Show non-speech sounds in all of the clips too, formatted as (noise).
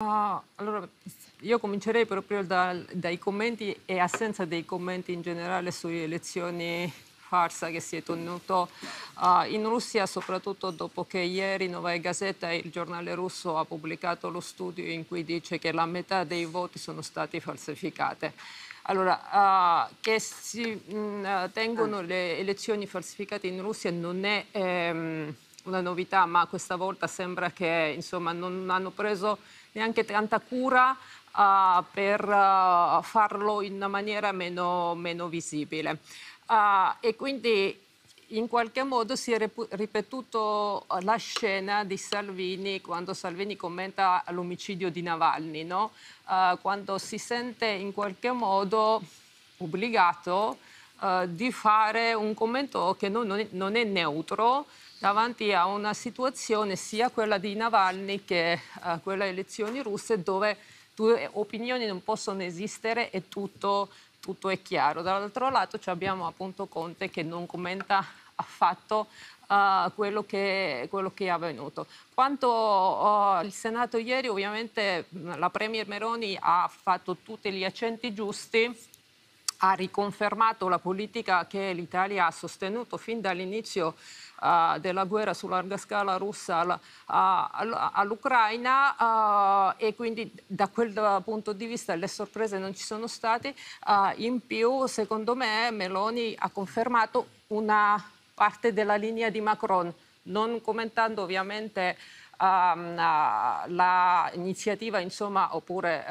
Uh, allora, io comincerei proprio da, dai commenti e assenza dei commenti in generale sulle elezioni farsa che si è tenuto uh, in Russia, soprattutto dopo che ieri Novaya Gazeta, il giornale russo, ha pubblicato lo studio in cui dice che la metà dei voti sono stati falsificati. Allora, uh, che si mh, mm, tengono ah. le elezioni falsificate in Russia non è... Ehm, una novità, ma questa volta sembra che insomma, non hanno preso neanche tanta cura uh, per uh, farlo in una maniera meno, meno visibile. Uh, e quindi in qualche modo si è ripetuto la scena di Salvini quando Salvini commenta l'omicidio di Navalny, no? quando si sente in qualche modo obbligato eh, di fare un commento che non, non, è, non, è, neutro davanti a una situazione sia quella di Navalny che uh, quella delle elezioni russe dove due opinioni non possono esistere e tutto, tutto è chiaro. Dall'altro lato abbiamo appunto Conte che non commenta affatto Uh, quello, che, quello, che, è avvenuto. Quanto uh, Senato ieri, ovviamente la Premier Meroni ha fatto tutti gli accenti giusti ha riconfermato la politica che l'Italia ha sostenuto fin dall'inizio uh, della guerra su larga scala russa al, uh, all'Ucraina uh, e quindi da quel punto di vista le sorprese non ci sono state. Eh, in più, secondo me, Meloni ha confermato una parte della linea di Macron, non commentando ovviamente um, ehm, l'iniziativa, insomma, oppure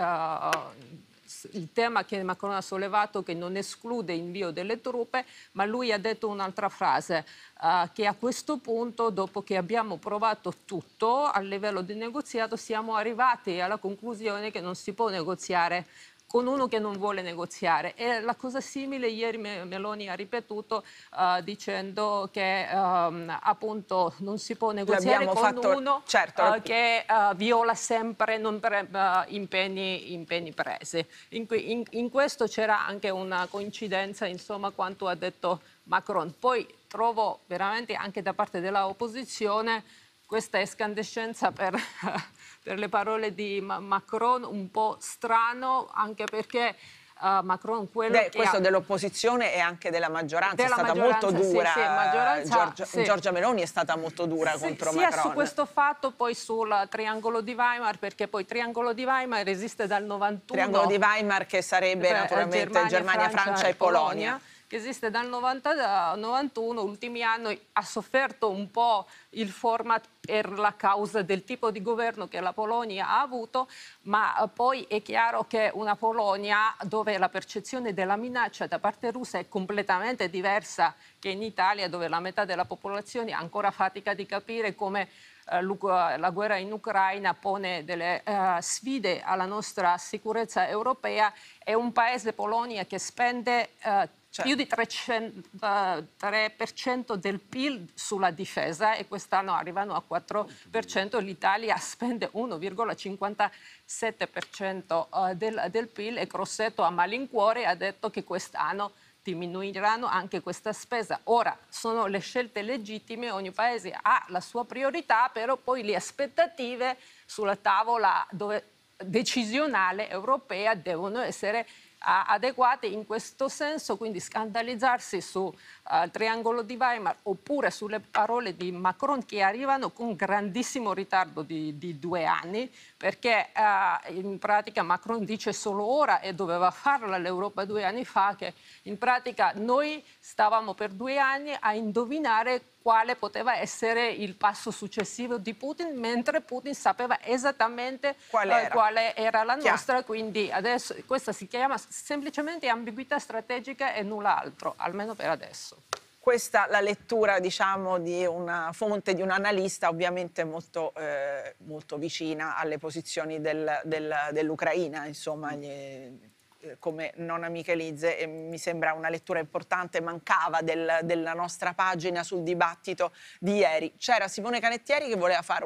il tema che Macron ha sollevato che non esclude l'invio delle truppe, ma lui ha detto un'altra frase, uh, che a questo punto, dopo che abbiamo provato tutto a livello di negoziato, siamo arrivati alla conclusione che non si può negoziare con uno che non vuole negoziare. E la cosa simile ieri Meloni ha ripetuto uh, dicendo che um, appunto non si può negoziare con fatto, uno certo. uh, che uh, viola sempre pre, impegni, impegni, presi. In, in, in questo c'era anche una coincidenza, insomma, quanto ha detto Macron. Poi trovo veramente anche da parte dell'opposizione questa escandescenza per (laughs) per le parole di Ma Macron un po' strano, anche perché uh, Macron quello Beh, Questo ha... dell'opposizione e anche della maggioranza della è stata molto dura. Sì, sì, Giorgia, sì. Giorgia, Meloni è stata molto dura contro sia Macron. Sia su questo fatto, poi sul triangolo di Weimar, perché poi triangolo di Weimar esiste dal 91. Triangolo di Weimar che sarebbe eh, naturalmente Germania, Germania Francia, Francia, e Polonia. Polonia che esiste dal 90, 91, ultimi anni, ha sofferto un po' il format per la causa del tipo di governo che la Polonia ha avuto, ma poi è chiaro che una Polonia dove la percezione della minaccia da parte russa è completamente diversa che in Italia, dove la metà della popolazione ha ancora fatica di capire come eh, la guerra in Ucraina pone delle uh, sfide alla nostra sicurezza europea. È un paese, Polonia, che spende uh, Certo. Più di 3% eh, del PIL sulla difesa e quest'anno arrivano a 4%. L'Italia (laughs) spende 1,57% eh, del, del PIL e Crossetto a malincuore ha detto che quest'anno diminuiranno anche questa spesa. Ora sono le scelte legittime, ogni paese ha la sua priorità, però poi le aspettative sulla tavola dove, decisionale europea devono essere adeguate in questo senso, quindi scandalizzarsi sul eh, uh, triangolo di Weimar oppure sulle parole di Macron che arrivano con grandissimo ritardo di, di due anni, perché uh, in pratica Macron dice solo ora e doveva farla l'Europa due anni fa, che in pratica noi stavamo per due anni a indovinare quale poteva essere il passo successivo di Putin, mentre Putin sapeva esattamente qual eh, era, qual era la Chiaro. nostra. Quindi adesso questa si chiama semplicemente ambiguità strategica e null'altro, almeno per adesso. Questa è la lettura, diciamo, di una fonte, di un analista ovviamente molto, eh, molto vicina alle posizioni del, del, dell'Ucraina, insomma, gli, eh, come amiche Michelizze e mi sembra una lettura importante, mancava del, della nostra pagina sul dibattito di ieri. C'era Simone Canettieri che voleva fare un